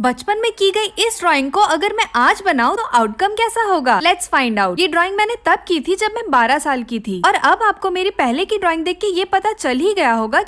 बचपन में की गई इस ड्राइंग को अगर मैं आज बनाऊं तो आउटकम कैसा होगा लेट्स फाइंड आउट ये ड्राइंग मैंने तब की थी जब मैं 12 साल की थी और अब आपको मेरी पहले की ड्राइंग देख के ये पता चल ही गया होगा